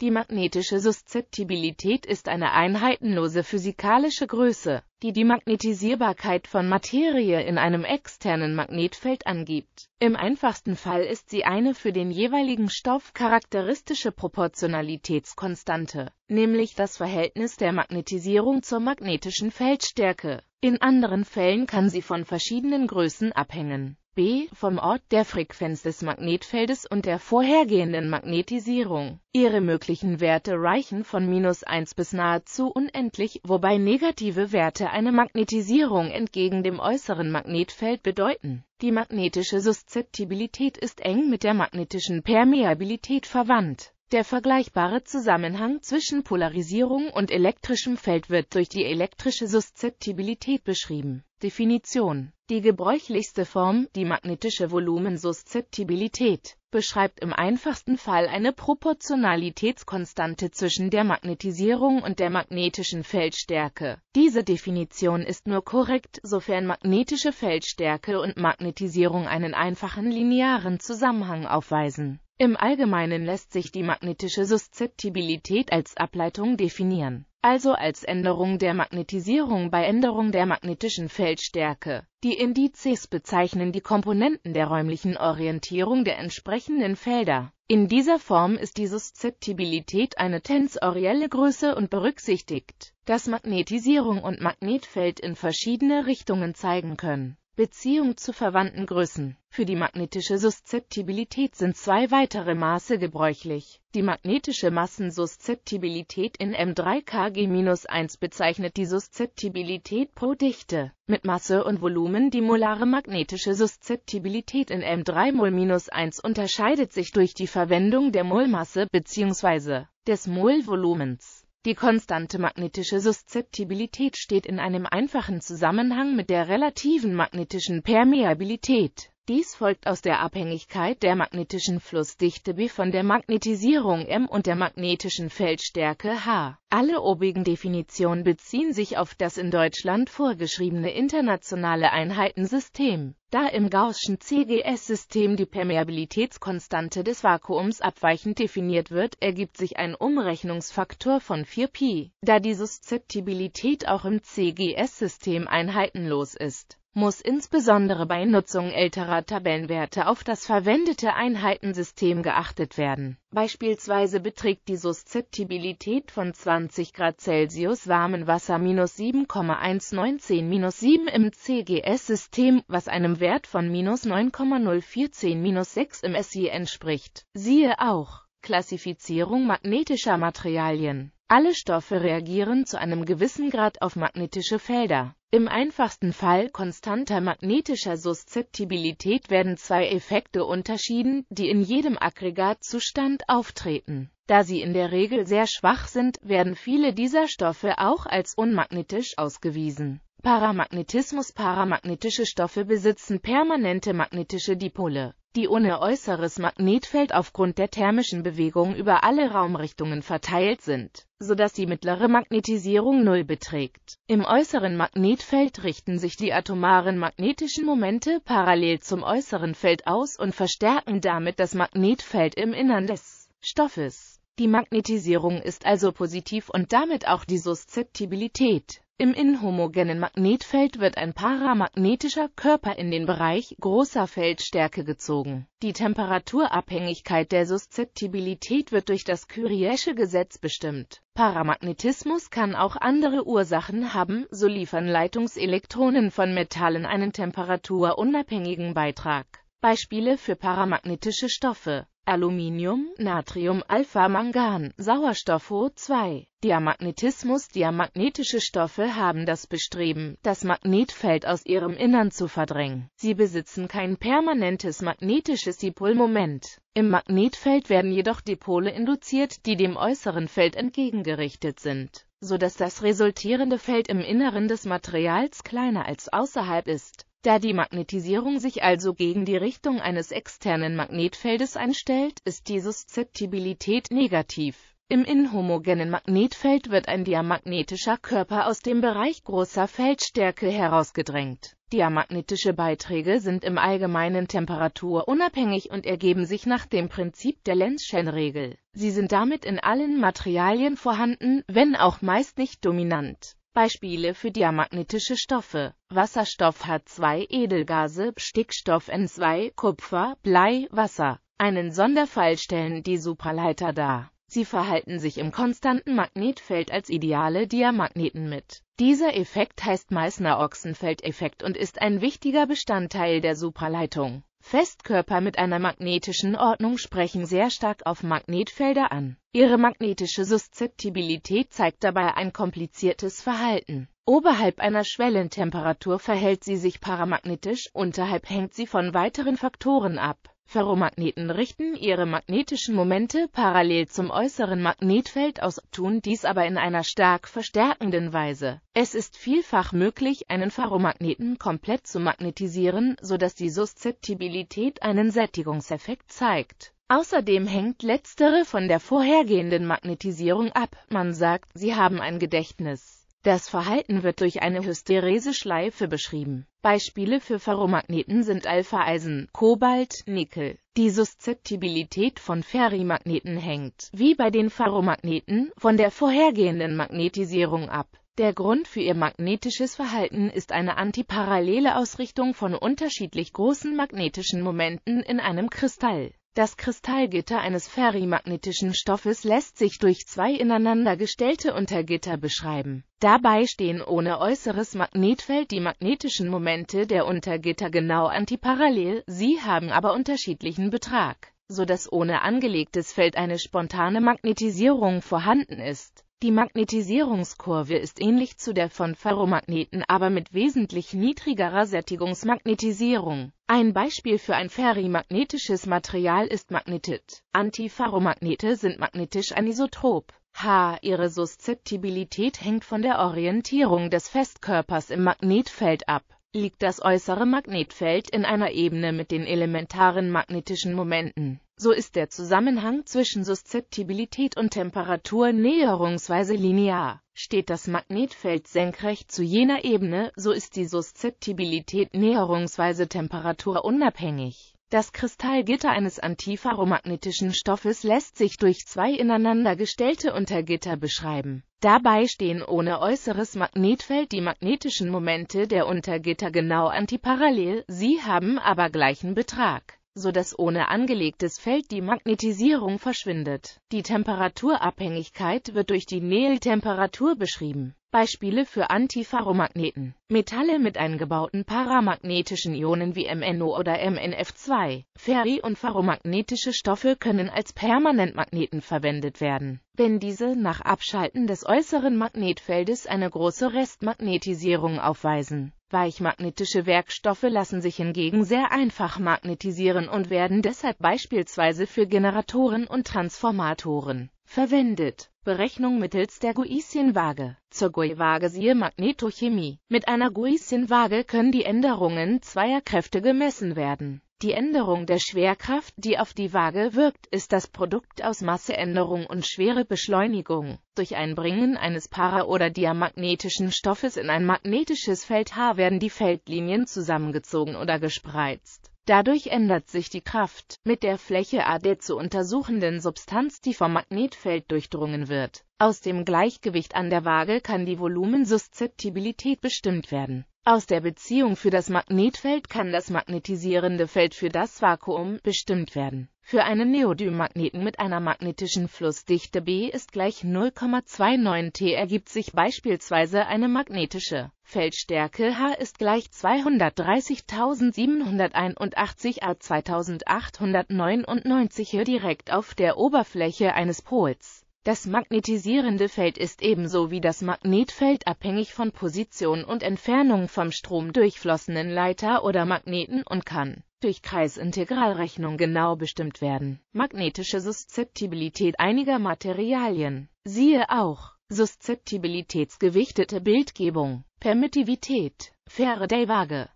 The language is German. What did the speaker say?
Die magnetische Suszeptibilität ist eine einheitenlose physikalische Größe, die die Magnetisierbarkeit von Materie in einem externen Magnetfeld angibt. Im einfachsten Fall ist sie eine für den jeweiligen Stoff charakteristische Proportionalitätskonstante, nämlich das Verhältnis der Magnetisierung zur magnetischen Feldstärke. In anderen Fällen kann sie von verschiedenen Größen abhängen b. vom Ort der Frequenz des Magnetfeldes und der vorhergehenden Magnetisierung. Ihre möglichen Werte reichen von minus 1 bis nahezu unendlich, wobei negative Werte eine Magnetisierung entgegen dem äußeren Magnetfeld bedeuten. Die magnetische Suszeptibilität ist eng mit der magnetischen Permeabilität verwandt. Der vergleichbare Zusammenhang zwischen Polarisierung und elektrischem Feld wird durch die elektrische Suszeptibilität beschrieben. Definition die gebräuchlichste Form, die magnetische Volumensuszeptibilität, beschreibt im einfachsten Fall eine Proportionalitätskonstante zwischen der Magnetisierung und der magnetischen Feldstärke. Diese Definition ist nur korrekt, sofern magnetische Feldstärke und Magnetisierung einen einfachen linearen Zusammenhang aufweisen. Im Allgemeinen lässt sich die magnetische Suszeptibilität als Ableitung definieren also als Änderung der Magnetisierung bei Änderung der magnetischen Feldstärke. Die Indizes bezeichnen die Komponenten der räumlichen Orientierung der entsprechenden Felder. In dieser Form ist die Suszeptibilität eine tensorielle Größe und berücksichtigt, dass Magnetisierung und Magnetfeld in verschiedene Richtungen zeigen können. Beziehung zu verwandten Größen. Für die magnetische Suszeptibilität sind zwei weitere Maße gebräuchlich. Die magnetische Massensuszeptibilität in M3 Kg-1 bezeichnet die Suszeptibilität pro Dichte. Mit Masse und Volumen die molare magnetische Suszeptibilität in M3 Mol-1 unterscheidet sich durch die Verwendung der Molmasse bzw. des Molvolumens. Die konstante magnetische Suszeptibilität steht in einem einfachen Zusammenhang mit der relativen magnetischen Permeabilität dies folgt aus der Abhängigkeit der magnetischen Flussdichte B von der Magnetisierung M und der magnetischen Feldstärke H. Alle obigen Definitionen beziehen sich auf das in Deutschland vorgeschriebene internationale Einheitensystem. Da im gaußschen CGS-System die Permeabilitätskonstante des Vakuums abweichend definiert wird, ergibt sich ein Umrechnungsfaktor von 4 π da die Suszeptibilität auch im CGS-System einheitenlos ist muss insbesondere bei Nutzung älterer Tabellenwerte auf das verwendete Einheitensystem geachtet werden. Beispielsweise beträgt die Suszeptibilität von 20 Grad Celsius warmen Wasser minus 7,119 minus 7 im CGS-System, was einem Wert von minus 9,014 minus 6 im SI entspricht. Siehe auch Klassifizierung magnetischer Materialien alle Stoffe reagieren zu einem gewissen Grad auf magnetische Felder. Im einfachsten Fall konstanter magnetischer Suszeptibilität werden zwei Effekte unterschieden, die in jedem Aggregatzustand auftreten. Da sie in der Regel sehr schwach sind, werden viele dieser Stoffe auch als unmagnetisch ausgewiesen. Paramagnetismus Paramagnetische Stoffe besitzen permanente magnetische Dipole die ohne äußeres Magnetfeld aufgrund der thermischen Bewegung über alle Raumrichtungen verteilt sind, sodass die mittlere Magnetisierung Null beträgt. Im äußeren Magnetfeld richten sich die atomaren magnetischen Momente parallel zum äußeren Feld aus und verstärken damit das Magnetfeld im Innern des Stoffes. Die Magnetisierung ist also positiv und damit auch die Suszeptibilität. Im inhomogenen Magnetfeld wird ein paramagnetischer Körper in den Bereich großer Feldstärke gezogen. Die Temperaturabhängigkeit der Suszeptibilität wird durch das Kyriesche Gesetz bestimmt. Paramagnetismus kann auch andere Ursachen haben, so liefern Leitungselektronen von Metallen einen temperaturunabhängigen Beitrag. Beispiele für paramagnetische Stoffe Aluminium, Natrium, Alpha, Mangan, Sauerstoff O2. Diamagnetismus Diamagnetische Stoffe haben das Bestreben, das Magnetfeld aus ihrem Innern zu verdrängen. Sie besitzen kein permanentes magnetisches Dipolmoment. Im Magnetfeld werden jedoch Dipole induziert, die dem äußeren Feld entgegengerichtet sind sodass das resultierende Feld im Inneren des Materials kleiner als außerhalb ist. Da die Magnetisierung sich also gegen die Richtung eines externen Magnetfeldes einstellt, ist die Suszeptibilität negativ. Im inhomogenen Magnetfeld wird ein diamagnetischer Körper aus dem Bereich großer Feldstärke herausgedrängt. Diamagnetische Beiträge sind im Allgemeinen temperaturunabhängig und ergeben sich nach dem Prinzip der Lenzschen-Regel. Sie sind damit in allen Materialien vorhanden, wenn auch meist nicht dominant. Beispiele für diamagnetische Stoffe. Wasserstoff hat zwei Edelgase, Stickstoff N2, Kupfer, Blei, Wasser. Einen Sonderfall stellen die Superleiter dar. Sie verhalten sich im konstanten Magnetfeld als ideale Diamagneten mit. Dieser Effekt heißt Meissner-Ochsenfeld-Effekt und ist ein wichtiger Bestandteil der Superleitung. Festkörper mit einer magnetischen Ordnung sprechen sehr stark auf Magnetfelder an. Ihre magnetische Suszeptibilität zeigt dabei ein kompliziertes Verhalten. Oberhalb einer Schwellentemperatur verhält sie sich paramagnetisch, unterhalb hängt sie von weiteren Faktoren ab. Ferromagneten richten ihre magnetischen Momente parallel zum äußeren Magnetfeld aus, tun dies aber in einer stark verstärkenden Weise. Es ist vielfach möglich, einen Ferromagneten komplett zu magnetisieren, sodass die Suszeptibilität einen Sättigungseffekt zeigt. Außerdem hängt letztere von der vorhergehenden Magnetisierung ab. Man sagt, sie haben ein Gedächtnis. Das Verhalten wird durch eine Hysterese-Schleife beschrieben. Beispiele für Ferromagneten sind Alpha-Eisen, Kobalt, Nickel. Die Suszeptibilität von Ferrimagneten hängt, wie bei den Ferromagneten, von der vorhergehenden Magnetisierung ab. Der Grund für ihr magnetisches Verhalten ist eine antiparallele Ausrichtung von unterschiedlich großen magnetischen Momenten in einem Kristall. Das Kristallgitter eines ferrimagnetischen Stoffes lässt sich durch zwei ineinander gestellte Untergitter beschreiben. Dabei stehen ohne äußeres Magnetfeld die magnetischen Momente der Untergitter genau antiparallel, sie haben aber unterschiedlichen Betrag, so dass ohne angelegtes Feld eine spontane Magnetisierung vorhanden ist. Die Magnetisierungskurve ist ähnlich zu der von Ferromagneten, aber mit wesentlich niedrigerer Sättigungsmagnetisierung. Ein Beispiel für ein ferrimagnetisches Material ist Magnetit. Antiferromagnete sind magnetisch anisotrop. H. Ihre Suszeptibilität hängt von der Orientierung des Festkörpers im Magnetfeld ab liegt das äußere Magnetfeld in einer Ebene mit den elementaren magnetischen Momenten. So ist der Zusammenhang zwischen Suszeptibilität und Temperatur näherungsweise linear. Steht das Magnetfeld senkrecht zu jener Ebene, so ist die Suszeptibilität näherungsweise Temperatur unabhängig. Das Kristallgitter eines antiferromagnetischen Stoffes lässt sich durch zwei ineinander gestellte Untergitter beschreiben. Dabei stehen ohne äußeres Magnetfeld die magnetischen Momente der Untergitter genau antiparallel, sie haben aber gleichen Betrag so dass ohne angelegtes Feld die Magnetisierung verschwindet. Die Temperaturabhängigkeit wird durch die Näheltemperatur beschrieben. Beispiele für Antiferromagneten. Metalle mit eingebauten paramagnetischen Ionen wie MnO oder MnF2, Ferri- und ferromagnetische Stoffe können als Permanentmagneten verwendet werden, wenn diese nach Abschalten des äußeren Magnetfeldes eine große Restmagnetisierung aufweisen Weichmagnetische Werkstoffe lassen sich hingegen sehr einfach magnetisieren und werden deshalb beispielsweise für Generatoren und Transformatoren verwendet. Berechnung mittels der Guissin-Waage. Zur Gui-Waage siehe Magnetochemie. Mit einer Guissin-Waage können die Änderungen zweier Kräfte gemessen werden. Die Änderung der Schwerkraft, die auf die Waage wirkt, ist das Produkt aus Masseänderung und Schwerebeschleunigung. Durch Einbringen eines para- oder diamagnetischen Stoffes in ein magnetisches Feld H werden die Feldlinien zusammengezogen oder gespreizt. Dadurch ändert sich die Kraft, mit der Fläche A der zu untersuchenden Substanz, die vom Magnetfeld durchdrungen wird. Aus dem Gleichgewicht an der Waage kann die Volumensuszeptibilität bestimmt werden. Aus der Beziehung für das Magnetfeld kann das magnetisierende Feld für das Vakuum bestimmt werden. Für einen Neodym-Magneten mit einer magnetischen Flussdichte B ist gleich 0,29 T ergibt sich beispielsweise eine magnetische Feldstärke H ist gleich 230.781 A 2899 He direkt auf der Oberfläche eines Pols. Das magnetisierende Feld ist ebenso wie das Magnetfeld abhängig von Position und Entfernung vom Strom durchflossenen Leiter oder Magneten und kann durch Kreisintegralrechnung genau bestimmt werden. Magnetische Suszeptibilität einiger Materialien. Siehe auch Suszeptibilitätsgewichtete Bildgebung, Permittivität, Faraday-Waage.